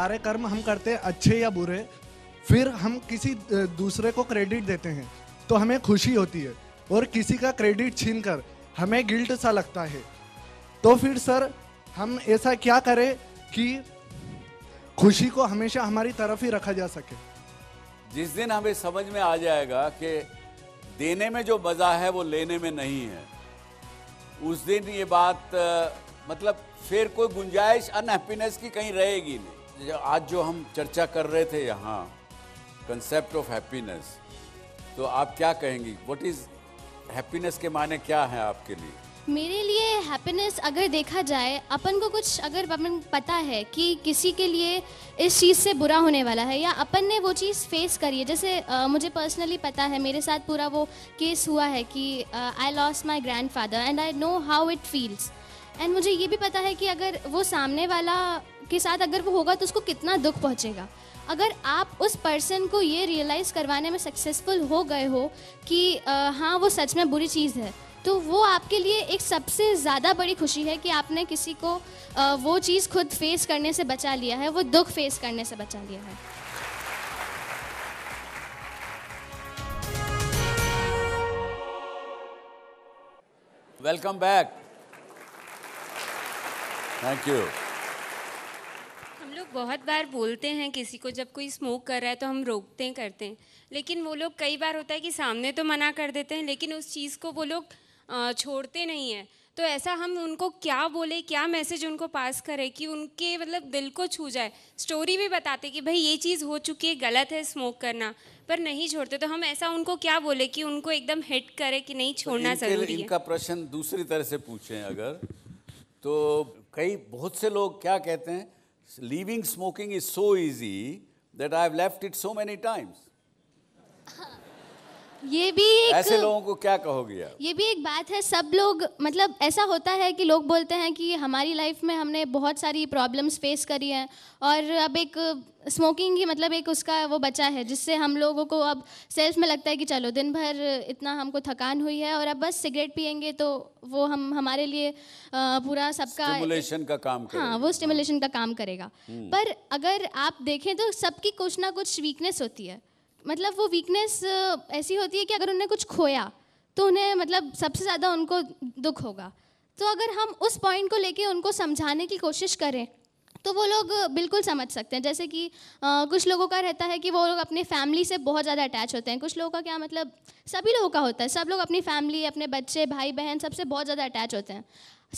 सारे कर्म हम करते हैं अच्छे या बुरे फिर हम किसी दूसरे को क्रेडिट देते हैं तो हमें खुशी होती है और किसी का क्रेडिट छीन कर हमें गिल्ट सा लगता है तो फिर सर हम ऐसा क्या करें कि खुशी को हमेशा हमारी तरफ ही रखा जा सके जिस दिन हमें समझ में आ जाएगा कि देने में जो मज़ा है वो लेने में नहीं है उस दिन ये बात मतलब फिर कोई गुंजाइश अनहैप्पीनेस की कहीं रहेगी नहीं आज जो हम चर्चा कर रहे थे यहाँ कंसेप्ट ऑफ हैप्पीनेस तो आप क्या कहेंगी व्हाट इज हैप्पीनेस के माने क्या है आपके लिए मेरे लिए हैप्पीनेस अगर देखा जाए अपन को कुछ अगर अपन पता है कि किसी के लिए इस चीज़ से बुरा होने वाला है या अपन ने वो चीज़ फेस करी है जैसे आ, मुझे पर्सनली पता है मेरे साथ पूरा वो केस हुआ है कि I lost my grandfather and I know how it feels and मुझे ये भी पता है कि अगर वो सामने वाला के साथ अगर वो होगा तो उसको कितना दुख पहुँचेगा अगर आप उस पर्सन को ये रियलाइज़ करवाने में सक्सेसफुल हो गए हो कि आ, हाँ वो सच में बुरी चीज़ है तो वो आपके लिए एक सबसे ज़्यादा बड़ी खुशी है कि आपने किसी को आ, वो चीज़ खुद फेस करने से बचा लिया है वो दुख फेस करने से बचा लिया है वेलकम बैक थैंक यू बहुत बार बोलते हैं किसी को जब कोई स्मोक कर रहा है तो हम रोकते हैं करते हैं लेकिन वो लोग कई बार होता है कि सामने तो मना कर देते हैं लेकिन उस चीज़ को वो लोग छोड़ते नहीं हैं तो ऐसा हम उनको क्या बोले क्या मैसेज उनको पास करें कि उनके मतलब दिल को छू जाए स्टोरी भी बताते कि भाई ये चीज़ हो चुकी है गलत है स्मोक करना पर नहीं छोड़ते तो हम ऐसा उनको क्या बोले कि उनको एकदम हिट करे कि नहीं तो छोड़ना तो जरूरी इनका प्रश्न दूसरी तरह से पूछें अगर तो कई बहुत से लोग क्या कहते हैं Leaving smoking is so easy that I've left it so many times. ये भी एक ऐसे लोगों को क्या कहोगे आप ये भी एक बात है सब लोग मतलब ऐसा होता है कि लोग बोलते हैं कि हमारी लाइफ में हमने बहुत सारी प्रॉब्लम्स फेस करी हैं और अब एक स्मोकिंग ही मतलब एक उसका वो बचा है जिससे हम लोगों को अब सेल्फ में लगता है कि चलो दिन भर इतना हमको थकान हुई है और अब बस सिगरेट पियेंगे तो वो हम हमारे लिए पूरा सबका स्टिमुलेशन का काम करेगा हाँ वो स्टिमुलेशन का काम करेगा हम्म। पर अगर आप देखें तो सबकी कुछ ना कुछ वीकनेस होती है मतलब वो वीकनेस ऐसी होती है कि अगर उन्हें कुछ खोया तो उन्हें मतलब सबसे ज़्यादा उनको दुख होगा तो अगर हम उस पॉइंट को लेके उनको समझाने की कोशिश करें तो वो लोग बिल्कुल समझ सकते हैं जैसे कि आ, कुछ लोगों का रहता है कि वो लोग अपने फैमिली से बहुत ज़्यादा अटैच होते हैं कुछ लोगों का क्या मतलब सभी लोगों का होता है सब लोग अपनी फैमिली अपने बच्चे भाई बहन सबसे बहुत ज़्यादा अटैच होते हैं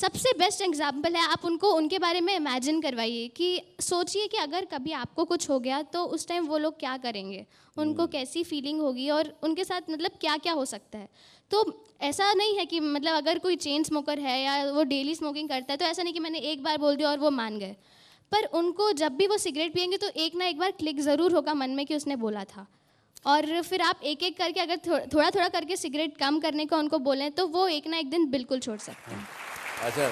सबसे बेस्ट एग्जाम्पल है आप उनको उनके बारे में इमेजिन करवाइए कि सोचिए कि अगर कभी आपको कुछ हो गया तो उस टाइम वो लोग क्या करेंगे उनको hmm. कैसी फीलिंग होगी और उनके साथ मतलब क्या क्या हो सकता है तो ऐसा नहीं है कि मतलब अगर कोई चेन स्मोकर है या वो डेली स्मोकिंग करता है तो ऐसा नहीं कि मैंने एक बार बोल दिया और वो मान गए पर उनको जब भी वो सिगरेट पियेंगे तो एक ना एक बार क्लिक ज़रूर होगा मन में कि उसने बोला था और फिर आप एक एक करके अगर थोड़ा थोड़ा करके सिगरेट कम करने का उनको बोलें तो वो एक ना एक दिन बिल्कुल छोड़ सकते हैं अच्छा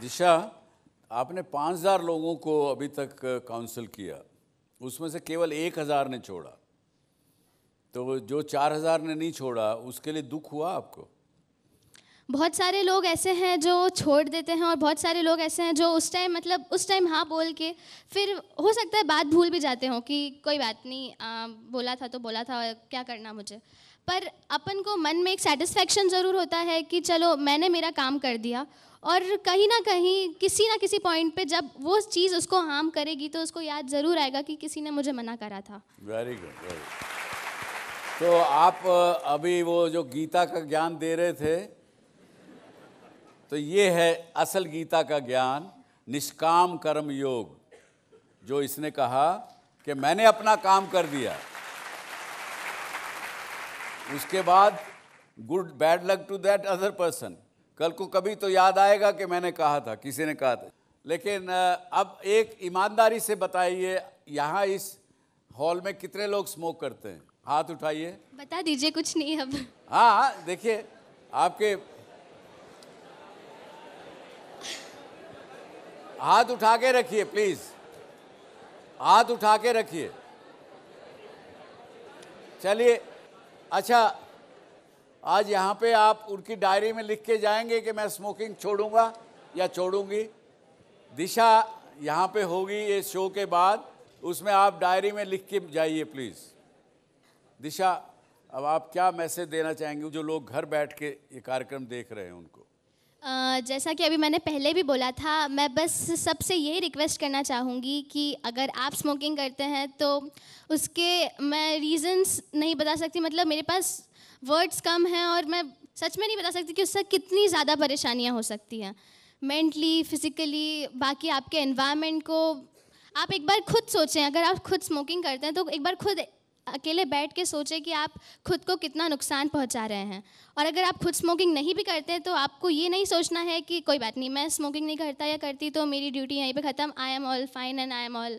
दिशा आपने पाँच हज़ार लोगों को अभी तक काउंसिल किया उसमें से केवल एक हज़ार ने छोड़ा तो जो चार हज़ार ने नहीं छोड़ा उसके लिए दुख हुआ आपको बहुत सारे लोग ऐसे हैं जो छोड़ देते हैं और बहुत सारे लोग ऐसे हैं जो उस टाइम मतलब उस टाइम हाँ बोल के फिर हो सकता है बात भूल भी जाते हों कि कोई बात नहीं आ, बोला था तो बोला था क्या करना मुझे पर अपन को मन में एक सेटिस्फेक्शन ज़रूर होता है कि चलो मैंने मेरा काम कर दिया और कहीं ना कहीं किसी ना किसी पॉइंट पे जब वो चीज़ उसको हार्म करेगी तो उसको याद ज़रूर आएगा कि किसी ने मुझे मना करा था वेरी गुड तो आप अभी वो जो गीता का ज्ञान दे रहे थे तो ये है असल गीता का ज्ञान निष्काम कर्म योग जो इसने कहा कि मैंने अपना काम कर दिया उसके बाद good bad luck to that other person कल को कभी तो याद आएगा कि मैंने कहा था किसी ने कहा था लेकिन अब एक ईमानदारी से बताइए यहाँ इस हॉल में कितने लोग स्मोक करते हैं हाथ उठाइए बता दीजिए कुछ नहीं अब हाँ, हाँ देखिए आपके हाथ उठा के रखिए प्लीज हाथ उठा के रखिए चलिए अच्छा आज यहाँ पे आप उनकी डायरी में लिख के जाएंगे कि मैं स्मोकिंग छोड़ूंगा या छोड़ूंगी दिशा यहाँ पे होगी ये शो के बाद उसमें आप डायरी में लिख के जाइए प्लीज़ दिशा अब आप क्या मैसेज देना चाहेंगे जो लोग घर बैठ के ये कार्यक्रम देख रहे हैं उनको जैसा कि अभी मैंने पहले भी बोला था मैं बस सबसे यही रिक्वेस्ट करना चाहूँगी कि अगर आप स्मोकिंग करते हैं तो उसके मैं रीज़न्स नहीं बता सकती मतलब मेरे पास वर्ड्स कम हैं और मैं सच में नहीं बता सकती कि उससे कितनी ज़्यादा परेशानियाँ हो सकती हैं मेंटली फिज़िकली बाकी आपके इन्वामेंट को आप एक बार खुद सोचें अगर आप खुद स्मोकिंग करते हैं तो एक बार खुद अकेले बैठ के सोचें कि आप खुद को कितना नुकसान पहुंचा रहे हैं और अगर आप खुद स्मोकिंग नहीं भी करते हैं तो आपको ये नहीं सोचना है कि कोई बात नहीं मैं स्मोकिंग नहीं करता या करती तो मेरी ड्यूटी यहीं पर ख़त्म I am all fine and I am all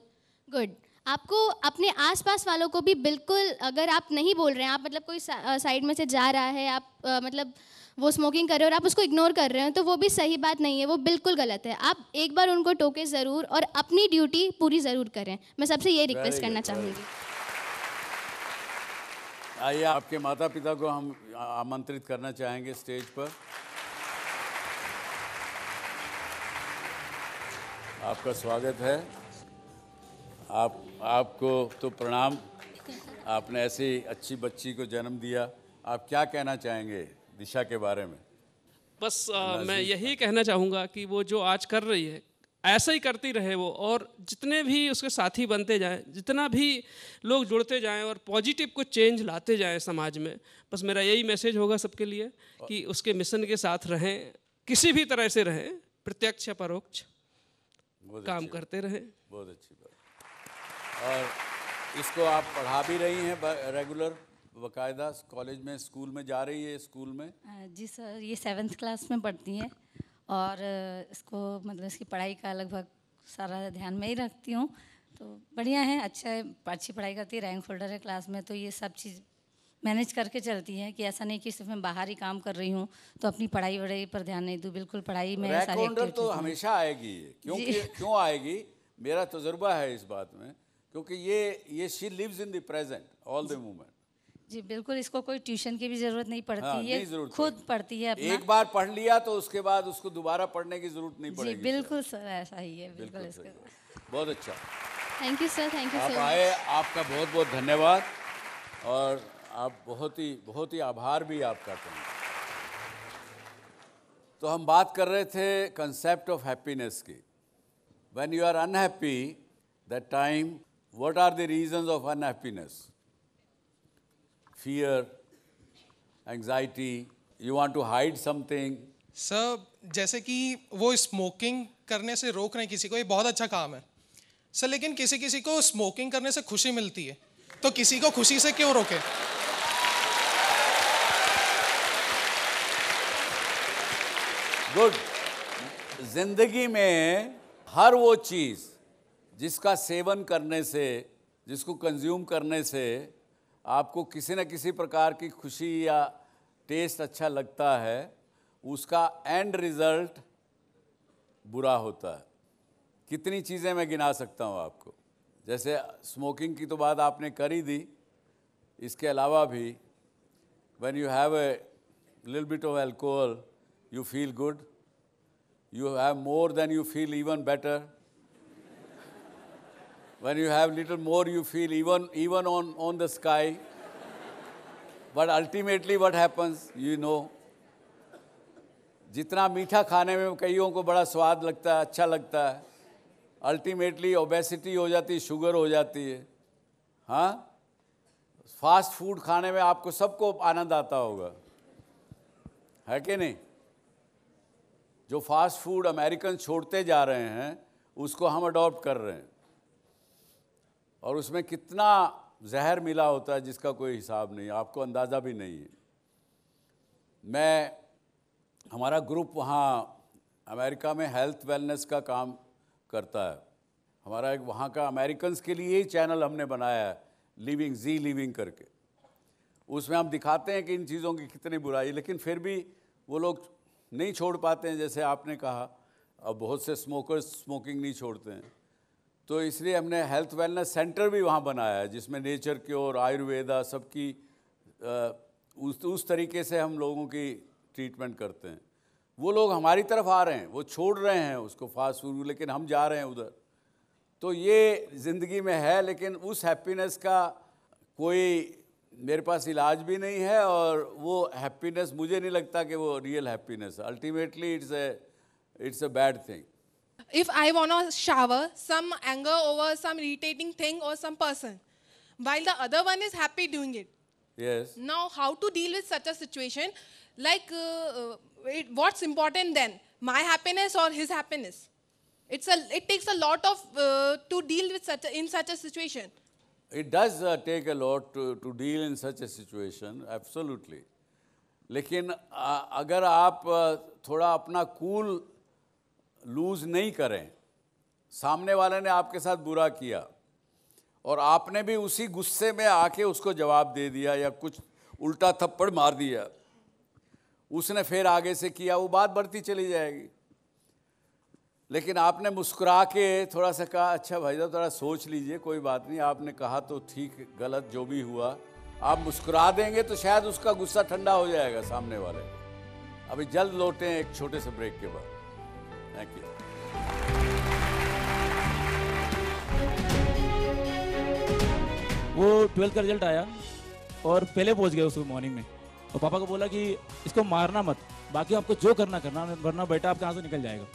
good आपको अपने आसपास वालों को भी बिल्कुल अगर आप नहीं बोल रहे हैं आप मतलब कोई साइड में से जा रहा है आप आ, मतलब वो स्मोकिंग कर रहे हो और आप उसको इग्नोर कर रहे हो तो वो भी सही बात नहीं है वो बिल्कुल गलत है आप एक बार उनको टोके ज़रूर और अपनी ड्यूटी पूरी ज़रूर करें मैं सबसे ये रिक्वेस्ट करना चाहूँगी आइए आपके माता पिता को हम आमंत्रित करना चाहेंगे स्टेज पर आपका स्वागत है आप आपको तो प्रणाम आपने ऐसी अच्छी बच्ची को जन्म दिया आप क्या कहना चाहेंगे दिशा के बारे में बस आ, मैं यही कहना चाहूँगा कि वो जो आज कर रही है ऐसा ही करती रहे वो और जितने भी उसके साथी बनते जाएं जितना भी लोग जुड़ते जाएं और पॉजिटिव कुछ चेंज लाते जाएं समाज में बस मेरा यही मैसेज होगा सबके लिए कि उसके मिशन के साथ रहें किसी भी तरह से रहें प्रत्यक्ष या परोक्ष काम करते रहें बहुत अच्छी बात और इसको आप पढ़ा भी रही हैं रेगुलर बाकायदा कॉलेज में स्कूल में जा रही है स्कूल में जी सर ये सेवन्थ क्लास में पढ़ती हैं और इसको मतलब इसकी पढ़ाई का लगभग सारा ध्यान में ही रखती हूँ तो बढ़िया है अच्छा है अच्छी पढ़ाई करती है रैंक होल्डर है क्लास में तो ये सब चीज़ मैनेज करके चलती है कि ऐसा नहीं कि सिर्फ मैं बाहर ही काम कर रही हूँ तो अपनी पढ़ाई वढ़ाई पर ध्यान नहीं दूँ बिल्कुल पढ़ाई में तो हमेशा आएगी क्योंकि क्यों आएगी मेरा तजुर्बा है इस बात में क्योंकि ये ये she lives in the present all the moment जी बिल्कुल इसको कोई ट्यूशन की भी जरूरत नहीं पड़ती हाँ, है नहीं खुद पढ़ती है अपना। एक बार पढ़ लिया तो उसके बाद उसको दोबारा पढ़ने की जरूरत नहीं पड़ेगी बिल्कुल सर ऐसा ही है बिल्कुल, बहुत अच्छा thank you sir thank you आए आपका बहुत बहुत धन्यवाद और आप बहुत ही बहुत ही आभार भी आप करते हैं तो हम बात कर रहे थे कंसेप्ट ऑफ हैप्पीनेस की when you are unhappy that time what are the reasons of unhappiness fear anxiety you want to hide something sir जैसे कि वो स्मोकिंग करने से रोक रहे हैं किसी को ये बहुत अच्छा काम है सर लेकिन किसी किसी को स्मोकिंग करने से खुशी मिलती है तो किसी को खुशी से क्यों रोके गुड जिंदगी में हर वो चीज़ जिसका सेवन करने से जिसको कंज्यूम करने से आपको किसी न किसी प्रकार की खुशी या टेस्ट अच्छा लगता है उसका एंड रिजल्ट बुरा होता है कितनी चीज़ें मैं गिना सकता हूँ आपको जैसे स्मोकिंग की तो बात आपने कर ही दी इसके अलावा भी when you have a lil bit of alcohol you feel good you have more than you feel even better When you have little more, you feel even, even on, on the sky. but ultimately what happens, you know. जितना मीठा खाने में कईयों को बड़ा स्वाद लगता है अच्छा लगता है अल्टीमेटली ओबेसिटी हो जाती है शुगर हो जाती है हाँ फास्ट फूड खाने में आपको सबको आनंद आता होगा है कि नहीं जो फास्ट फूड अमेरिकन छोड़ते जा रहे हैं उसको हम अडॉप्ट कर रहे हैं और उसमें कितना जहर मिला होता है जिसका कोई हिसाब नहीं आपको अंदाज़ा भी नहीं है मैं हमारा ग्रुप वहाँ अमेरिका में हेल्थ वेलनेस का काम करता है हमारा एक वहाँ का अमेरिकन के लिए ही चैनल हमने बनाया है लिविंग जी लिविंग करके उसमें हम दिखाते हैं कि इन चीज़ों की कितनी बुराई लेकिन फिर भी वो लोग नहीं छोड़ पाते हैं जैसे आपने कहा अब बहुत से स्मोकर्स स्मोकिंग नहीं छोड़ते हैं तो इसलिए हमने हेल्थ वेलनेस सेंटर भी वहाँ बनाया है जिसमें नेचर और आयुर्वेदा सबकी उस उस तरीके से हम लोगों की ट्रीटमेंट करते हैं वो लोग हमारी तरफ आ रहे हैं वो छोड़ रहे हैं उसको फास्ट फूड लेकिन हम जा रहे हैं उधर तो ये ज़िंदगी में है लेकिन उस हैप्पीनेस का कोई मेरे पास इलाज भी नहीं है और वो हैप्पीनेस मुझे नहीं लगता कि वो real happiness ultimately it's a it's a bad thing if I want to shower some anger over some irritating thing or some person, while the other one is happy doing it. Yes. Now, how to deal with such a situation? Like, uh, uh, it, what's important then? My happiness or his happiness? It's a, it takes a lot of uh, to deal with such a, in such a situation. It does uh, take a lot to, to deal in such a situation, absolutely. लेकिन अगर आप थोड़ा अपना cool cool loose नहीं करें सामने वाले ने आपके साथ बुरा किया और आपने भी उसी गुस्से में आके उसको जवाब दे दिया या कुछ उल्टा थप्पड़ मार दिया उसने फिर आगे से किया वो बात बढ़ती चली जाएगी लेकिन आपने मुस्कुरा के थोड़ा सा कहा अच्छा भाई साहब थोड़ा सोच लीजिए कोई बात नहीं आपने कहा तो ठीक गलत जो भी हुआ आप मुस्कुरा देंगे तो शायद उसका गुस्सा ठंडा हो जाएगा सामने वाले अभी जल्द लौटें एक छोटे से ब्रेक के बाद Thank you. वो ट्वेल्थ का रिजल्ट आया और पहले पहुंच गया उसको मॉर्निंग में और पापा को बोला कि इसको मारना मत बाकी आपको जो करना करना वरना बेटा आपके यहाँ से निकल जाएगा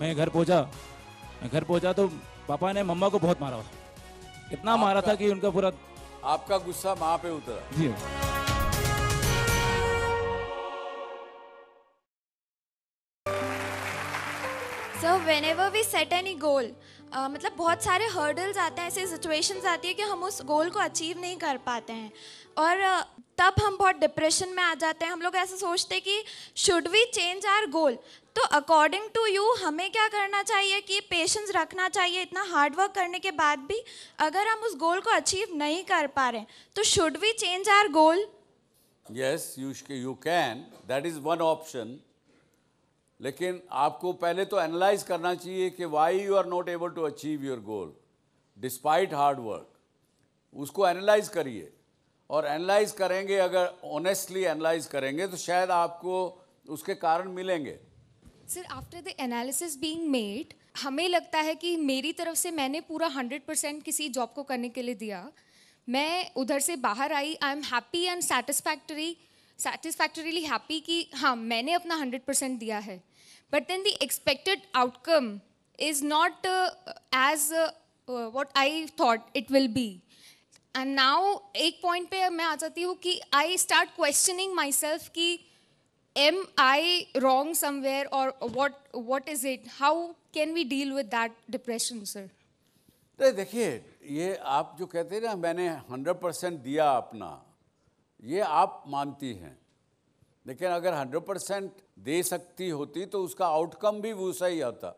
मैं घर पहुंचा मैं घर पहुंचा तो पापा ने मम्मा को बहुत मारा इतना मारा था कि उनका पूरा आपका गुस्सा वहाँ पे उतरा जी sir whenever we set any goal मतलब बहुत सारे हर्डल्स आते हैं ऐसे सिचुएशंस आती है कि हम उस गोल को अचीव नहीं कर पाते हैं और uh, तब हम बहुत डिप्रेशन में आ जाते हैं हम लोग ऐसा सोचते हैं कि should we change our goal तो अकॉर्डिंग टू यू हमें क्या करना चाहिए कि पेशेंस रखना चाहिए इतना हार्ड वर्क करने के बाद भी अगर हम उस गोल को अचीव नहीं कर पा रहे तो should we change our goal yes you can that is one option लेकिन आपको पहले तो एनालाइज करना चाहिए कि why you are not able to achieve your goal despite hard work उसको एनालाइज करिए और एनालाइज करेंगे अगर ऑनेस्टली एनालाइज करेंगे तो शायद आपको उसके कारण मिलेंगे sir after the analysis being made हमें लगता है कि मेरी तरफ से मैंने पूरा हंड्रेड परसेंट किसी जॉब को करने के लिए दिया मैं उधर से बाहर आई I am happy and satisfactory satisfactorily happy कि हाँ मैंने अपना हंड्रेड परसेंट दिया है but then the expected outcome is not uh, as uh, uh, what I thought it will be. And now, एक point पे मैं आ जाती हूँ कि I start questioning myself am I wrong somewhere or what what is it? How can we deal with that depression, sir? नहीं देखिए ये आप जो कहते हैं ना मैंने 100% दिया अपना ये आप मानती हैं लेकिन अगर दे सकती होती तो उसका आउटकम भी वूसा ही आता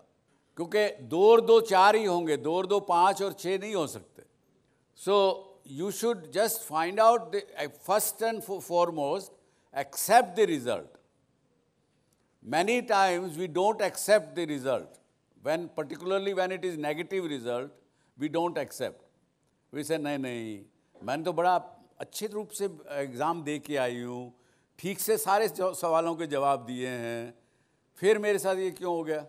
क्योंकि दो दो चार ही होंगे दो दो पाँच और छः नहीं हो सकते so you should just find out the first and foremost accept the result many times we don't accept the result when particularly when it is negative result we don't accept we say नहीं नहीं मैंने तो बड़ा अच्छे रूप से exam uh, दे के आई हूँ ठीक से सारे सवालों के जवाब दिए हैं फिर मेरे साथ ये क्यों हो गया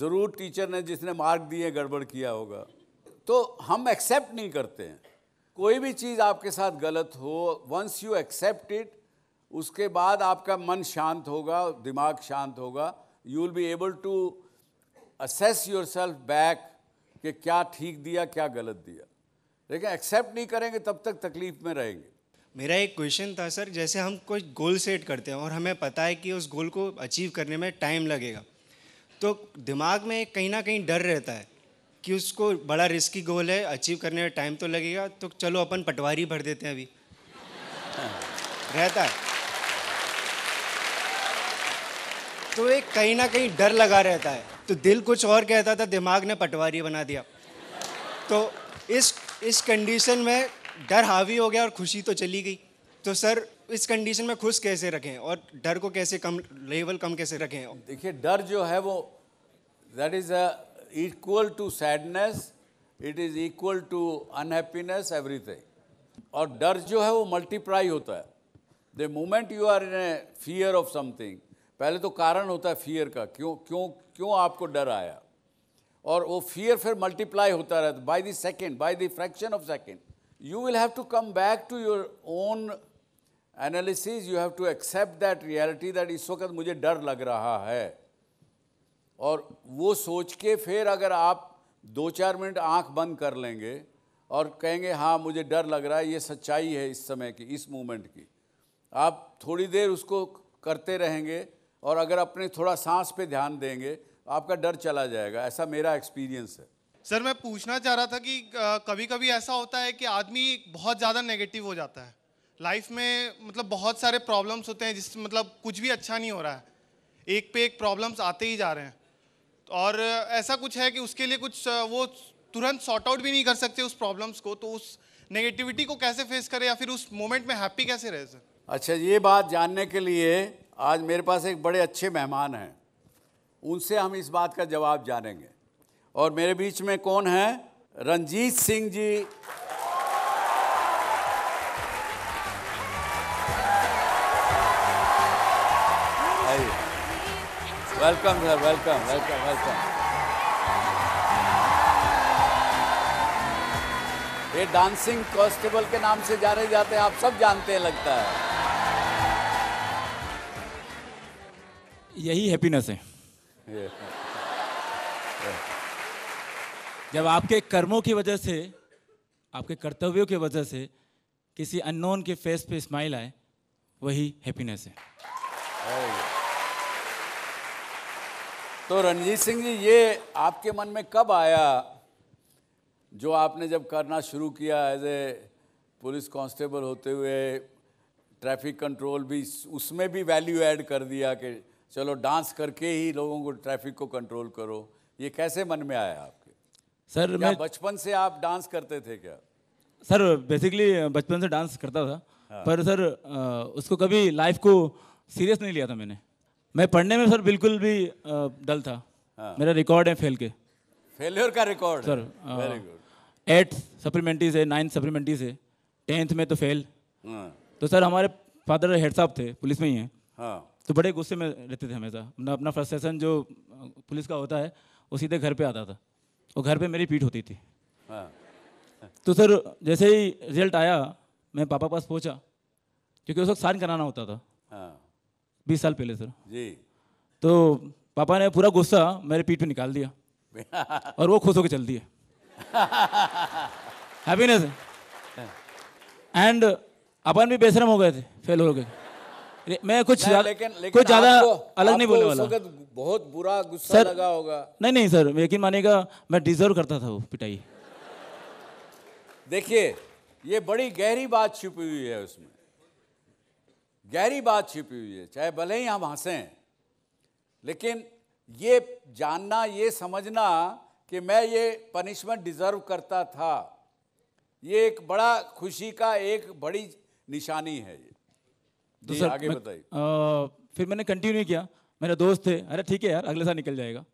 ज़रूर टीचर ने जिसने मार्क दिए गड़बड़ किया होगा तो हम एक्सेप्ट नहीं करते हैं कोई भी चीज़ आपके साथ गलत हो वंस यू एक्सेप्ट इट उसके बाद आपका मन शांत होगा दिमाग शांत होगा you will be able to assess your self back कि क्या ठीक दिया क्या गलत दिया लेकिन एक्सेप्ट नहीं करेंगे तब तक तकलीफ में रहेंगे मेरा एक क्वेश्चन था सर जैसे हम कोई गोल सेट करते हैं और हमें पता है कि उस गोल को अचीव करने में टाइम लगेगा तो दिमाग में कहीं ना कहीं डर रहता है कि उसको बड़ा रिस्की गोल है अचीव करने में टाइम तो लगेगा तो चलो अपन पटवारी भर देते हैं अभी हाँ। रहता है तो एक कहीं ना कहीं डर लगा रहता है तो दिल कुछ और कहता था दिमाग ने पटवारी बना दिया तो इस इस कंडीशन में डर हावी हो गया और खुशी तो चली गई तो सर इस कंडीशन में खुश कैसे रखें और डर को कैसे कम लेवल कम कैसे रखें देखिए डर जो है वो that is equal to sadness it is equal to unhappiness everything और डर जो है वो मल्टीप्लाई होता है the moment you are in a fear of something पहले तो कारण होता है फियर का क्यों क्यों क्यों आपको डर आया और वो फियर फिर मल्टीप्लाई होता रहता by the second by the fraction of second you will have to come back to your own analysis. You have to accept that reality that इस वक्त मुझे डर लग रहा है और वो सोच के फिर अगर आप दो चार मिनट आंख बंद कर लेंगे और कहेंगे हाँ मुझे डर लग रहा है ये सच्चाई है इस समय की इस मोमेंट की आप थोड़ी देर उसको करते रहेंगे और अगर अपने थोड़ा सांस पे ध्यान देंगे आपका डर चला जाएगा ऐसा मेरा एक्सपीरियंस है सर मैं पूछना चाह रहा था कि कभी कभी ऐसा होता है कि आदमी बहुत ज़्यादा नेगेटिव हो जाता है लाइफ में मतलब बहुत सारे प्रॉब्लम्स होते हैं जिस मतलब कुछ भी अच्छा नहीं हो रहा है एक पे एक प्रॉब्लम्स आते ही जा रहे हैं और ऐसा कुछ है कि उसके लिए कुछ वो तुरंत सॉर्ट आउट भी नहीं कर सकते उस प्रॉब्लम्स को तो उस नेगेटिविटी को कैसे फेस करें या फिर उस मोमेंट में हैप्पी कैसे रहे सर अच्छा ये बात जानने के लिए आज मेरे पास एक बड़े अच्छे मेहमान हैं उनसे हम इस बात का जवाब जानेंगे और मेरे बीच में कौन है Ranjit Singh ji welcome sir welcome welcome welcome ये डांसिंग कॉन्स्टेबल के नाम से जाने जाते हैं आप सब जानते हैं लगता है यही हैप्पीनेस है yeah. Yeah. जब आपके कर्मों की वजह से आपके कर्तव्यों की वजह से किसी अननोन के फेस पे स्माइल आए वही हैप्पीनेस है तो रणजीत सिंह जी ये आपके मन में कब आया जो आपने जब करना शुरू किया एज ए पुलिस कांस्टेबल होते हुए ट्रैफिक कंट्रोल भी उसमें भी वैल्यू ऐड कर दिया कि चलो डांस करके ही लोगों को ट्रैफिक को कंट्रोल करो ये कैसे मन में आया आप सर मैं बचपन से आप डांस करते थे क्या सर बेसिकली बचपन से डांस करता था हाँ। पर सर उसको कभी लाइफ को सीरियस नहीं लिया था मैंने मैं पढ़ने में सर बिल्कुल भी डल था हाँ। मेरा रिकॉर्ड है फेल के फेलियर का रिकॉर्ड सर एट सप्लीमेंट्रीज है नाइन्थ सप्लीमेंट्रीज है टेंथ में तो फेल हाँ। तो सर हमारे फादर हेड साहब थे पुलिस में ही हैं हाँ। तो बड़े गुस्से में रहते थे हमेशा अपना अपना फ्रस्ट्रेशन जो पुलिस का होता है वो सीधे घर पे आता था और घर पे मेरी पीठ होती थी हाँ। तो सर जैसे ही रिजल्ट आया मैं पापा पास पहुंचा क्योंकि उस वक्त साइन कराना होता था हाँ। बीस साल पहले सर जी तो पापा ने पूरा गुस्सा मेरे पीठ पे निकाल दिया और वो खुश होकर चल दिए हैप्पीनेस हाँ। एंड अपन भी बेशरम हो गए थे फेल हो गए मैं कुछ नहीं, लेकिन, लेकिन कुछ ज्यादा अलग नहीं बोलने वाला बहुत बुरा गुस्सा लगा होगा नहीं नहीं सर यकीन मानेगा मैं डिजर्व करता था वो पिटाई देखिए ये बड़ी गहरी बात छिपी हुई है उसमें गहरी बात छिपी हुई है चाहे भले ही हम हंसें लेकिन ये जानना ये समझना कि मैं ये पनिशमेंट डिजर्व करता था ये एक बड़ा खुशी का एक बड़ी निशानी है ये तो सर आगे बताइए फिर मैंने कंटिन्यू किया मेरा दोस्त थे अरे ठीक है यार अगले साल निकल जाएगा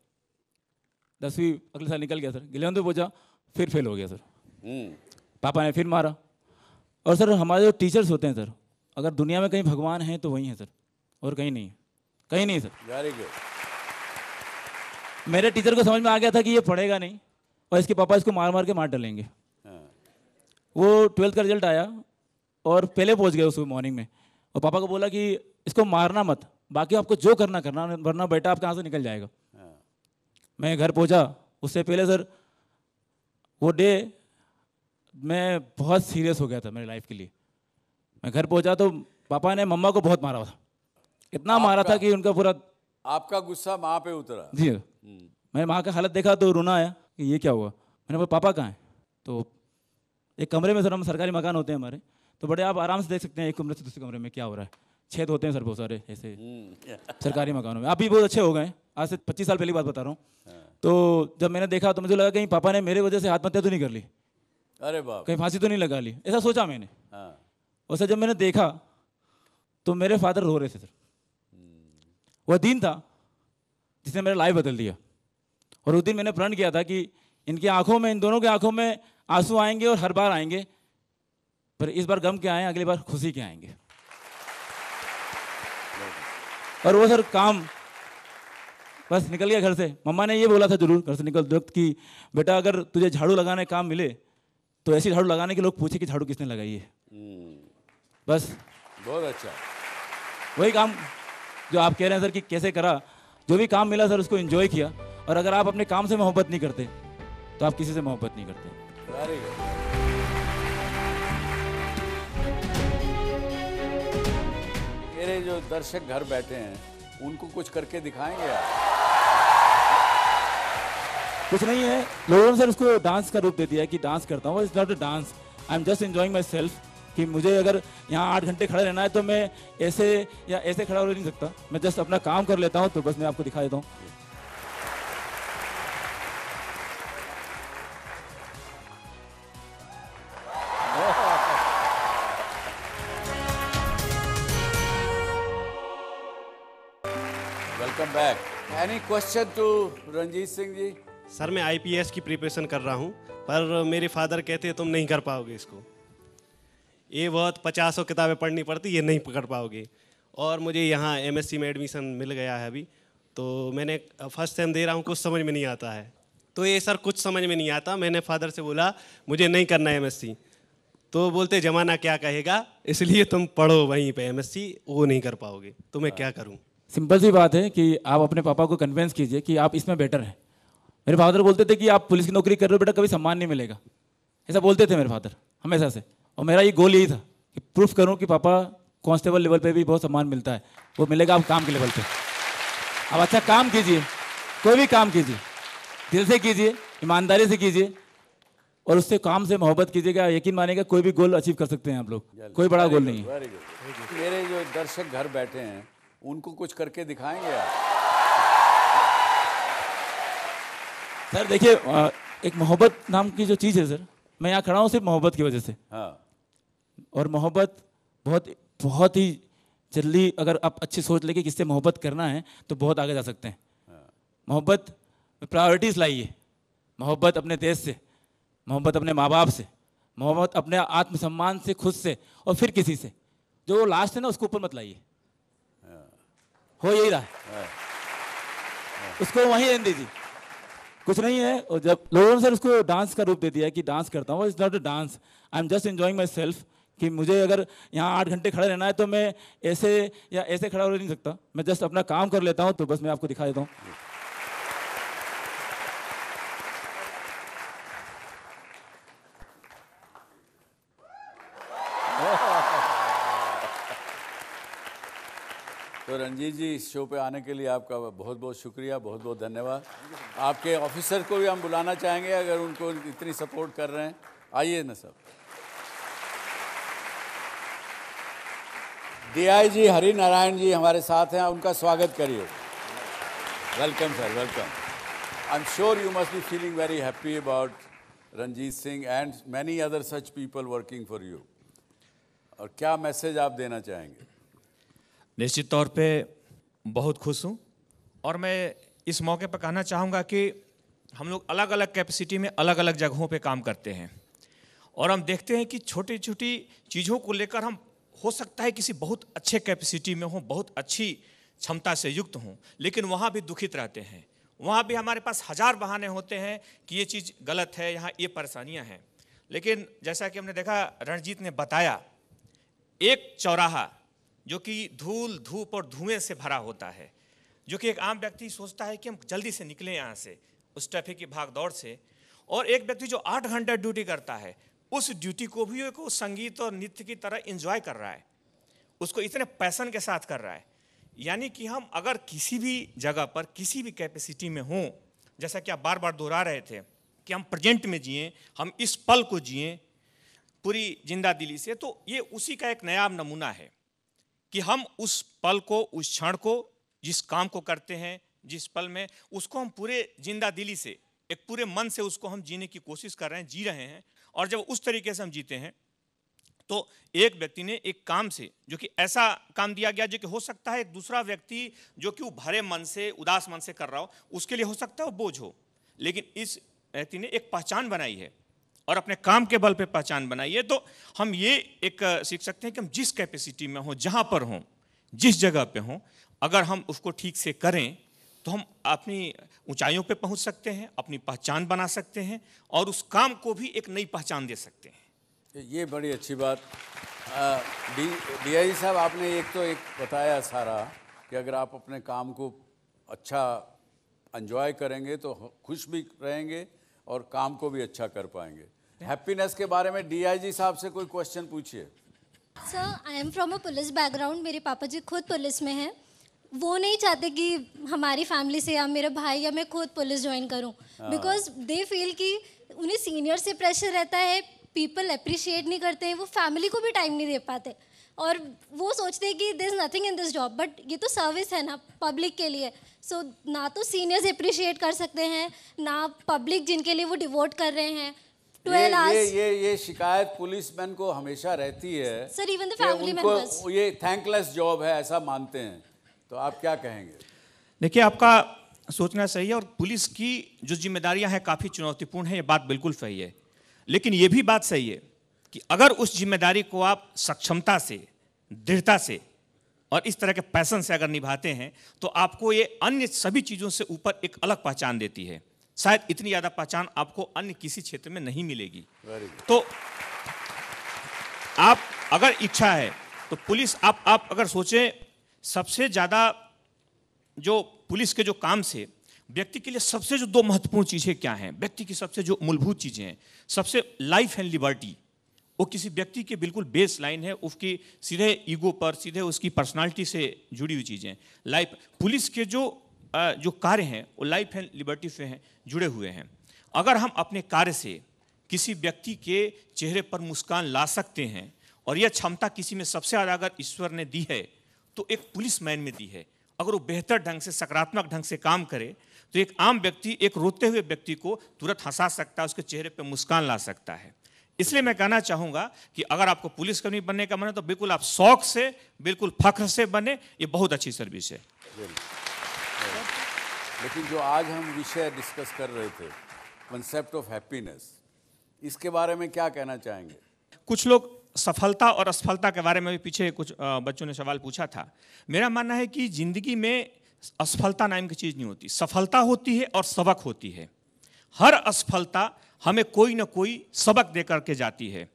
दसवीं अगले साल निकल गया सर गिलेवन पहुंचा फिर फेल हो गया सर हम्म। पापा ने फिर मारा और सर हमारे जो टीचर्स होते हैं सर अगर दुनिया में कहीं भगवान हैं तो वही हैं सर और कहीं नहीं कहीं नहीं सर वेरी गुड मेरे टीचर को समझ में आ गया था कि ये पढ़ेगा नहीं और इसके पापा इसको मार मार के मार डालेंगे हाँ। वो ट्वेल्थ का रिजल्ट आया और पहले पहुंच गया उस मॉर्निंग में और पापा को बोला कि इसको मारना मत बाकी आपको जो करना करना वरना बेटा आपके यहाँ से निकल जाएगा हाँ। मैं घर पहुँचा उससे पहले सर वो डे मैं बहुत सीरियस हो गया था मेरी लाइफ के लिए मैं घर पहुँचा तो पापा ने मम्मा को बहुत मारा था इतना मारा था कि उनका पूरा आपका गुस्सा माँ पे उतरा जी हम्म। मैंने माँ का हालत देखा तो रोना आया कि ये क्या हुआ मैंने बोला पापा कहाँ हैं तो एक कमरे में सर हम सरकारी मकान होते हैं हमारे तो बड़े आप आराम से देख सकते हैं एक कमरे से दूसरे कमरे में क्या हो रहा है छेद होते हैं सर बहुत सारे ऐसे हम्म। सरकारी मकानों में आप भी बहुत अच्छे हो गए आज से पच्चीस साल पहली बात बता रहा हूँ हाँ। तो जब मैंने देखा तो मुझे लगा कहीं पापा ने मेरे वजह से आत्महत्या तो नहीं कर ली अरे बाप कहीं फांसी तो नहीं लगा ली ऐसा सोचा मैंने हाँ। और सर जब मैंने देखा तो मेरे फादर रो रहे थे सर हम्म। वह दिन था जिसने मेरा लाइफ बदल दिया और उस दिन मैंने प्रण किया था कि इनकी आंखों में इन दोनों की आंखों में आंसू आएंगे और हर बार आएंगे पर इस बार गम के आए अगली बार खुशी के आएंगे और वो सर काम बस निकल गया घर से मम्मा ने ये बोला था जरूर घर से निकल वक्त कि बेटा अगर तुझे झाड़ू लगाने काम मिले तो ऐसी झाड़ू लगाने के लोग पूछे कि झाड़ू किसने लगाई है हम्म। बस बहुत अच्छा वही काम जो आप कह रहे हैं सर कि कैसे करा जो भी काम मिला सर उसको इन्जॉय किया और अगर आप अपने काम से मोहब्बत नहीं करते तो आप किसी से मोहब्बत नहीं करते जो दर्शक घर बैठे हैं उनको कुछ करके दिखाएंगे आप कुछ नहीं है लोगों ने सर उसको डांस का रूप दे दिया है कि डांस करता हूँ is not a dance I am just enjoying my self कि मुझे अगर यहाँ आठ घंटे खड़ा रहना है तो मैं ऐसे या ऐसे खड़ा हो नहीं सकता मैं जस्ट अपना काम कर लेता हूँ तो बस मैं आपको दिखा देता हूँ question to Ranjit Singh ji sir मैं आईपीएस की प्रिपरेशन कर रहा हूँ पर मेरे फादर कहते तुम नहीं कर पाओगे इसको ये बहुत पचासों किताबें पढ़नी पड़ती ये नहीं पकड़ पाओगे और मुझे यहाँ एमएससी में एडमिशन मिल गया है अभी तो मैंने फर्स्ट टाइम दे रहा हूँ कुछ समझ में नहीं आता है तो ये सर कुछ समझ में नहीं आता मैंने फादर से बोला मुझे नहीं करना है एमएससी तो बोलते ज़माना क्या कहेगा इसलिए तुम पढ़ो वहीं पे एमएससी वो नहीं कर पाओगे तो मैं क्या करूँ सिंपल सी बात है कि आप अपने पापा को कन्विंस कीजिए कि आप इसमें बेटर हैं मेरे फादर बोलते थे कि आप पुलिस की नौकरी कर रहे हो बेटा कभी सम्मान नहीं मिलेगा ऐसा बोलते थे मेरे फादर हमेशा से और मेरा ये गोल यही था कि प्रूफ करूँ कि पापा कॉन्स्टेबल लेवल पर भी बहुत सम्मान मिलता है वो मिलेगा आप काम के लेवल पर आप अच्छा काम कीजिए कोई भी काम कीजिए दिल से कीजिए ईमानदारी से कीजिए और उससे काम से मोहब्बत कीजिएगा यकीन मानेगा कोई भी गोल अचीव कर सकते हैं आप लोग कोई बड़ा गोल नहीं है मेरे जो दर्शक घर बैठे हैं उनको कुछ करके दिखाएंगे आप सर देखिए एक मोहब्बत नाम की जो चीज़ है सर मैं यहाँ खड़ा हूँ सिर्फ मोहब्बत की वजह से हाँ और मोहब्बत बहुत बहुत ही जल्दी अगर आप अच्छी सोच लेके किससे मोहब्बत करना है तो बहुत आगे जा सकते हैं हाँ। मोहब्बत प्रायोरिटीज़ लाइए मोहब्बत अपने देश से मोहब्बत अपने माँ बाप से मोहब्बत अपने आत्मसम्मान से खुद से और फिर किसी से जो लास्ट है ना उसके ऊपर मत लाइए हो यही रहा है हाँ। उसको वहीं रहने दीजिए कुछ नहीं है और जब लोगों ने सर उसको डांस का रूप दे दिया कि डांस करता हूँ is not a dance I am just enjoying my self कि मुझे अगर यहाँ आठ घंटे खड़ा रहना है तो मैं ऐसे या ऐसे खड़ा हो नहीं सकता मैं जस्ट अपना काम कर लेता हूँ तो बस मैं आपको दिखा देता हूँ रंजीत जी इस शो पे आने के लिए आपका बहुत बहुत शुक्रिया बहुत बहुत धन्यवाद आपके ऑफिसर को भी हम बुलाना चाहेंगे अगर उनको इतनी सपोर्ट कर रहे हैं आइए ना सब जी हरि नारायण जी हमारे साथ हैं उनका स्वागत करिए welcome sir welcome I am sure you must be feeling very happy about Ranjit Singh and many other such people working for you और क्या मैसेज आप देना चाहेंगे निश्चित तौर पे बहुत खुश हूँ और मैं इस मौके पर कहना चाहूँगा कि हम लोग अलग अलग कैपेसिटी में अलग अलग जगहों पे काम करते हैं और हम देखते हैं कि छोटी छोटी चीज़ों को लेकर हम हो सकता है किसी बहुत अच्छे कैपेसिटी में हों बहुत अच्छी क्षमता से युक्त हों लेकिन वहाँ भी दुखित रहते हैं वहाँ भी हमारे पास हज़ार बहाने होते हैं कि ये चीज़ गलत है यहाँ ये परेशानियाँ हैं लेकिन जैसा कि हमने देखा रणजीत ने बताया एक चौराहा जो कि धूल धूप और धुएं से भरा होता है जो कि एक आम व्यक्ति सोचता है कि हम जल्दी से निकलें यहाँ से उस ट्रैफिक की भाग दौड़ से और एक व्यक्ति जो आठ घंटा ड्यूटी करता है उस ड्यूटी को भी एक संगीत और नृत्य की तरह इंजॉय कर रहा है उसको इतने पैसन के साथ कर रहा है यानी कि हम अगर किसी भी जगह पर किसी भी कैपेसिटी में हों जैसा कि आप बार बार दोहरा रहे थे कि हम प्रेजेंट में जिए हम इस पल को जिए पूरी जिंदा दिली से तो ये उसी का एक नया नमूना है कि हम उस पल को उस क्षण को जिस काम को करते हैं जिस पल में उसको हम पूरे जिंदा दिली से एक पूरे मन से उसको हम जीने की कोशिश कर रहे हैं जी रहे हैं और जब उस तरीके से हम जीते हैं तो एक व्यक्ति ने एक काम से जो कि ऐसा काम दिया गया जो कि हो सकता है एक दूसरा व्यक्ति जो कि वो भरे मन से उदास मन से कर रहा हो उसके लिए हो सकता है वो बोझ हो लेकिन इस व्यक्ति ने एक पहचान बनाई है और अपने काम के बल पे पहचान बनाइए तो हम ये एक सीख सकते हैं कि हम जिस कैपेसिटी में हों जहाँ पर हों जिस जगह पे हों अगर हम उसको ठीक से करें तो हम अपनी ऊंचाइयों पे पहुंच सकते हैं अपनी पहचान बना सकते हैं और उस काम को भी एक नई पहचान दे सकते हैं ये बड़ी अच्छी बात डी जी साहब आपने एक तो एक बताया सारा कि अगर आप अपने काम को अच्छा एंजॉय करेंगे तो खुश भी रहेंगे और काम को भी अच्छा कर पाएंगे हैप्पीनेस के बारे में डीआईजी साहब से कोई क्वेश्चन पूछिए sir I am from a police background मेरे पापा जी खुद पुलिस में हैं वो नहीं चाहते कि हमारी फैमिली से या मेरे भाई या मैं खुद पुलिस ज्वाइन करूं बिकॉज दे फील कि उन्हें सीनियर से प्रेशर रहता है पीपल अप्रिशिएट नहीं करते हैं वो फैमिली को भी टाइम नहीं दे पाते और वो सोचते हैं कि there is nothing in this job but ये तो सर्विस है ना पब्लिक के लिए सो so, ना तो सीनियर्स अप्रिशिएट कर सकते हैं ना पब्लिक जिनके लिए वो डिवोट कर रहे हैं ये, ये ये ये शिकायत पुलिसमैन को हमेशा रहती है sir even the family members ये थैंकलेस जॉब है ऐसा मानते हैं तो आप क्या कहेंगे देखिए आपका सोचना सही है और पुलिस की जो जिम्मेदारियां हैं काफ़ी चुनौतीपूर्ण है ये बात बिल्कुल सही है लेकिन ये भी बात सही है कि अगर उस जिम्मेदारी को आप सक्षमता से दृढ़ता से और इस तरह के पैसन से अगर निभाते हैं तो आपको ये अन्य सभी चीज़ों से ऊपर एक अलग पहचान देती है शायद इतनी ज़्यादा पहचान आपको अन्य किसी क्षेत्र में नहीं मिलेगी तो आप अगर इच्छा है तो पुलिस आप आप अगर सोचें सबसे ज़्यादा जो पुलिस के जो काम से व्यक्ति के लिए सबसे जो दो महत्वपूर्ण चीज़ें क्या हैं व्यक्ति की सबसे जो मूलभूत चीज़ें हैं सबसे लाइफ एंड लिबर्टी वो किसी व्यक्ति के बिल्कुल बेस लाइन है उसकी सीधे ईगो पर सीधे उसकी पर्सनालिटी से जुड़ी हुई चीज़ें लाइफ पुलिस के जो जो कार्य हैं वो लाइफ एंड लिबर्टी से हैं जुड़े हुए हैं अगर हम अपने कार्य से किसी व्यक्ति के चेहरे पर मुस्कान ला सकते हैं और यह क्षमता किसी में सबसे ज़्यादा अगर ईश्वर ने दी है तो एक पुलिस मैन में दी है अगर वो बेहतर ढंग से सकारात्मक ढंग से काम करे तो एक आम व्यक्ति एक रोते हुए व्यक्ति को तुरंत हंसा सकता है उसके चेहरे पर मुस्कान ला सकता है इसलिए मैं कहना चाहूँगा कि अगर आपको पुलिसकर्मी बनने का मन है तो बिल्कुल आप शौक से बिल्कुल फख्र से बने ये बहुत अच्छी सर्विस है लेकिन जो आज हम विषय डिस्कस कर रहे थे कंसेप्ट ऑफ हैप्पीनेस इसके बारे में क्या कहना चाहेंगे कुछ लोग सफलता और असफलता के बारे में भी पीछे कुछ बच्चों ने सवाल पूछा था मेरा मानना है कि ज़िंदगी में असफलता नाम की चीज़ नहीं होती सफलता होती है और सबक होती है हर असफलता हमें कोई ना कोई सबक दे करके जाती है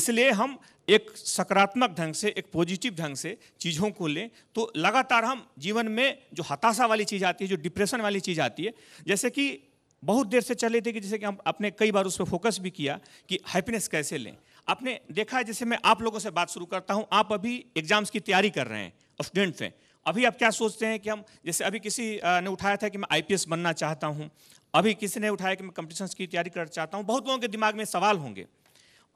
इसलिए हम एक सकारात्मक ढंग से एक पॉजिटिव ढंग से चीज़ों को लें तो लगातार हम जीवन में जो हताशा वाली चीज़ आती है जो डिप्रेशन वाली चीज़ आती है जैसे कि बहुत देर से चले थे कि जैसे कि हम अपने कई बार उस पर फोकस भी किया कि हैप्पीनेस कैसे लें आपने देखा है जैसे मैं आप लोगों से बात शुरू करता हूँ आप अभी एग्जाम्स की तैयारी कर रहे हैं स्टूडेंट्स हैं अभी आप क्या सोचते हैं कि हम जैसे अभी किसी ने उठाया था कि मैं आई बनना चाहता हूँ अभी किसी ने उठाया कि मैं कंपटीशन की तैयारी करना चाहता हूँ बहुत लोगों के दिमाग में सवाल होंगे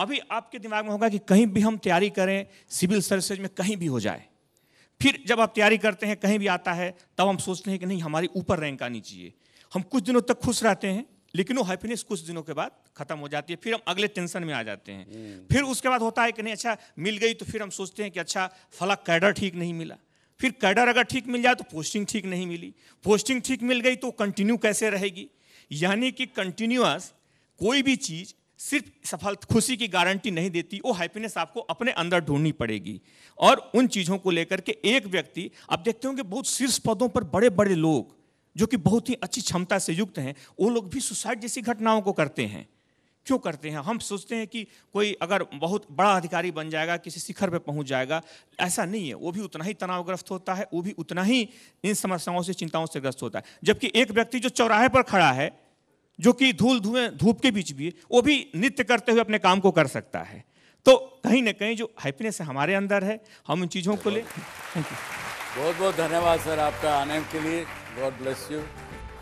अभी आपके दिमाग में होगा कि कहीं भी हम तैयारी करें सिविल सर्विसेज में कहीं भी हो जाए फिर जब आप तैयारी करते हैं कहीं भी आता है तब हम सोचते हैं कि नहीं हमारी ऊपर रैंक आनी चाहिए हम कुछ दिनों तक खुश रहते हैं लेकिन वो हैप्पीनेस कुछ दिनों के बाद खत्म हो जाती है फिर हम अगले टेंशन में आ जाते हैं hmm. फिर उसके बाद होता है कि नहीं अच्छा मिल गई तो फिर हम सोचते हैं कि अच्छा फला कैडर ठीक नहीं मिला फिर कैडर अगर ठीक मिल जाए तो पोस्टिंग ठीक नहीं मिली पोस्टिंग ठीक मिल गई तो कंटिन्यू कैसे रहेगी यानी कि कंटिन्यूस कोई भी चीज़ सिर्फ सफल खुशी की गारंटी नहीं देती वो हैप्पीनेस आपको अपने अंदर ढूंढनी पड़ेगी और उन चीज़ों को लेकर के एक व्यक्ति आप देखते होंगे बहुत शीर्ष पदों पर बड़े बड़े लोग जो कि बहुत ही अच्छी क्षमता से युक्त हैं वो लोग भी सुसाइड जैसी घटनाओं को करते हैं क्यों करते हैं हम सोचते हैं कि कोई अगर बहुत बड़ा अधिकारी बन जाएगा किसी शिखर पर पहुंच जाएगा ऐसा नहीं है वो भी उतना ही तनावग्रस्त होता है वो भी उतना ही इन समस्याओं से चिंताओं से ग्रस्त होता है जबकि एक व्यक्ति जो चौराहे पर खड़ा है जो कि धूल धुएं धूप के बीच भी वो भी नित्य करते हुए अपने काम को कर सकता है तो कहीं ना कहीं जो हैप्पीनेस है हमारे अंदर है हम उन चीज़ों को ले थैंक यू बहुत बहुत धन्यवाद सर आपका आने के लिए God bless you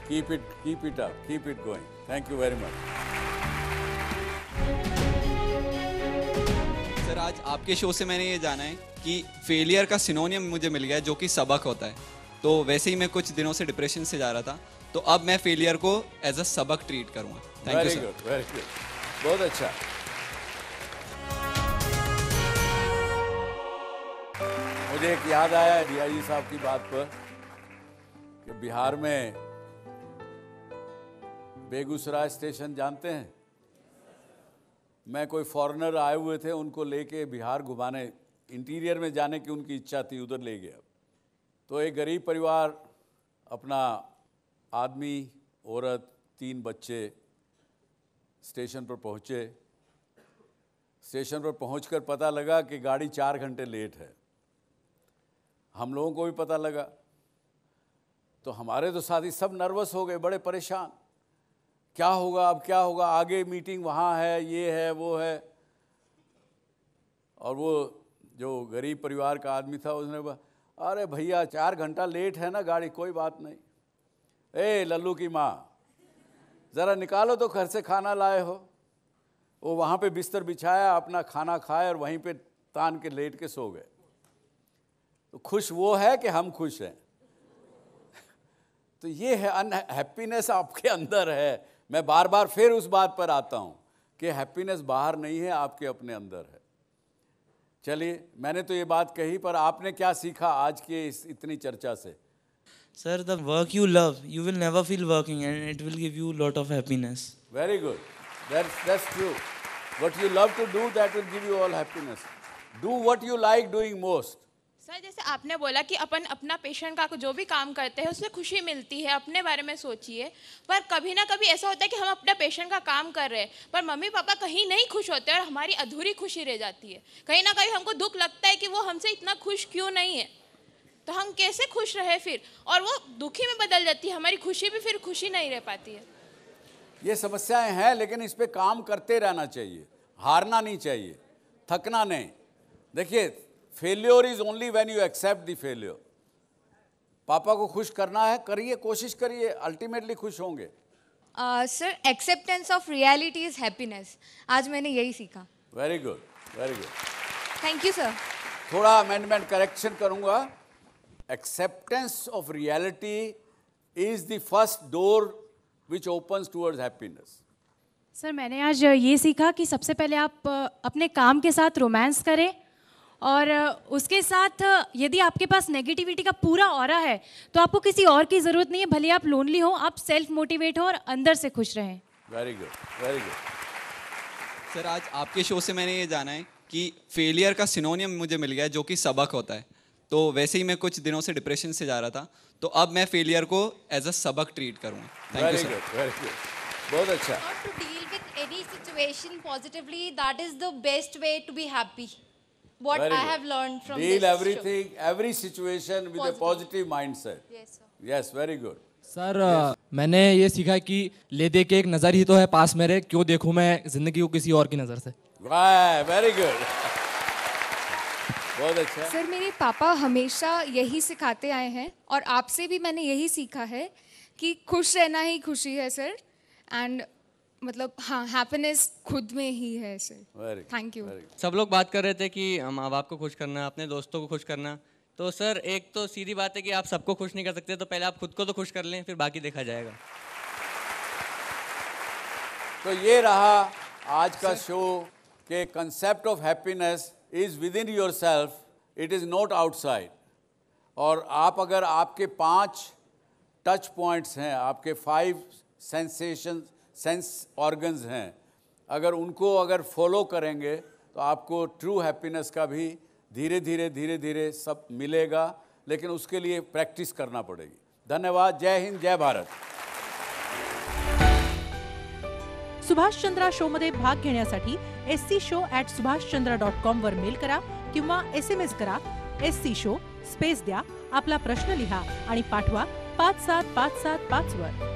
keep it keep it up keep it going thank you very much sir आज आपके शो से मैंने ये जाना है कि फेलियर का सिनोनियम मुझे मिल गया जो कि सबक होता है तो वैसे ही मैं कुछ दिनों से डिप्रेशन से जा रहा था तो अब मैं फेलियर को एज अ सबक ट्रीट करूंगा थैंक यू बहुत अच्छा मुझे एक याद आया रिया जी साहब की बात पर कि बिहार में बेगूसराय स्टेशन जानते हैं मैं कोई फॉरेनर आए हुए थे उनको लेके बिहार घुमाने इंटीरियर में जाने की उनकी इच्छा थी उधर ले गया तो एक गरीब परिवार अपना आदमी औरत तीन बच्चे स्टेशन पर पहुँचे स्टेशन पर पहुँच पता लगा कि गाड़ी चार घंटे लेट है हम लोगों को भी पता लगा तो हमारे तो साथी सब नर्वस हो गए बड़े परेशान क्या होगा अब क्या होगा आगे मीटिंग वहाँ है ये है वो है और वो जो गरीब परिवार का आदमी था उसने अरे भैया चार घंटा लेट है ना गाड़ी कोई बात नहीं ए लल्लू की माँ ज़रा निकालो तो घर से खाना लाए हो वो वहाँ पे बिस्तर बिछाया अपना खाना खाए और वहीं पे तान के लेट के सो गए तो खुश वो है कि हम खुश हैं तो ये है अनहैप्पीनेस आपके अंदर है मैं बार बार फिर उस बात पर आता हूँ कि हैप्पीनेस बाहर नहीं है आपके अपने अंदर है चलिए मैंने तो ये बात कही पर आपने क्या सीखा आज के इस इतनी चर्चा से Sir, the work you love, you will never feel working and it will give you a lot of happiness. Very good. That's, that's true. What you love to do, that will give you all happiness. Do what you like doing most. Sir जैसे आपने बोला कि अपन अपना patient का जो भी काम करते हैं उसमें खुशी मिलती है अपने बारे में सोचिए पर कभी ना कभी ऐसा होता है कि हम अपने पेशेंट का काम कर रहे हैं पर मम्मी पापा कहीं नहीं खुश होते और हमारी अधूरी खुशी रह जाती है कहीं ना कहीं हमको दुख लगता है कि वो हमसे इतना खुश क्यों नहीं है तो हम कैसे खुश रहे फिर और वो दुखी में बदल जाती है हमारी खुशी भी फिर खुशी नहीं रह पाती है ये समस्याएं हैं लेकिन इस पर काम करते रहना चाहिए हारना नहीं चाहिए थकना नहीं देखिए failure is only when you accept the failure पापा को खुश करना है करिए कोशिश करिए अल्टीमेटली खुश होंगे sir acceptance of reality is happiness आज मैंने यही सीखा very good very good thank you sir थोड़ा अमेंडमेंट करेक्शन करूंगा Acceptance of reality is the first door which opens towards happiness. Sir मैंने आज ये सीखा कि सबसे पहले आप अपने काम के साथ रोमांस करें और उसके साथ यदि आपके पास नेगेटिविटी का पूरा और है तो आपको किसी और की ज़रूरत नहीं है भले आप लोनली हो आप सेल्फ मोटिवेट हो और अंदर से खुश रहें very good very good sir आज आपके शो से मैंने ये जाना है कि फेलियर का सिनोनियम मुझे मिल गया है जो कि सबक होता है तो वैसे ही मैं कुछ दिनों से डिप्रेशन से जा रहा था तो अब मैं फेलियर को एज अ सबक ट्रीट करूँगा बहुत अच्छा any situation positively that is the best way to be happy what Very i good. have learned from deal this everything show. every situation with positive. a positive mindset yes sir yes very good sir yes. मैंने ये सीखा कि ले दे के एक नज़र ही तो है पास मेरे क्यों देखूं मैं ज़िंदगी को किसी और की नज़र से वाह वेरी गुड बहुत अच्छा सर मेरे पापा हमेशा यही सिखाते आए हैं और आपसे भी मैंने यही सीखा है कि खुश रहना ही खुशी है सर एंड मतलब हाँ हैप्पीनेस खुद में ही है सर थैंक यू सब लोग बात कर रहे थे कि माँ बाप को खुश करना अपने दोस्तों को खुश करना तो सर एक तो सीधी बात है कि आप सबको खुश नहीं कर सकते तो पहले आप खुद को तो खुश कर लें फिर बाकी देखा जाएगा तो ये रहा आज का शो के concept of happiness is within your self it is not outside और आप अगर आपके पांच टच पॉइंट्स हैं आपके फाइव सेंसेशन सेंस ऑर्गन्स हैं अगर उनको अगर फॉलो करेंगे तो आपको ट्रू हैप्पीनेस का भी धीरे धीरे धीरे धीरे सब मिलेगा लेकिन उसके लिए प्रैक्टिस करना पड़ेगी धन्यवाद जय हिंद जय भारत सुभाषचंद्रा मध्ये भाग घेण्यासाठी S C show at Subhashchandra dot वर मेल करा किंवा एस एम एस करा एस सी शो स्पेस द्या आपला प्रश्न लिहा आणि पाठवा पाच सात पाच सात वर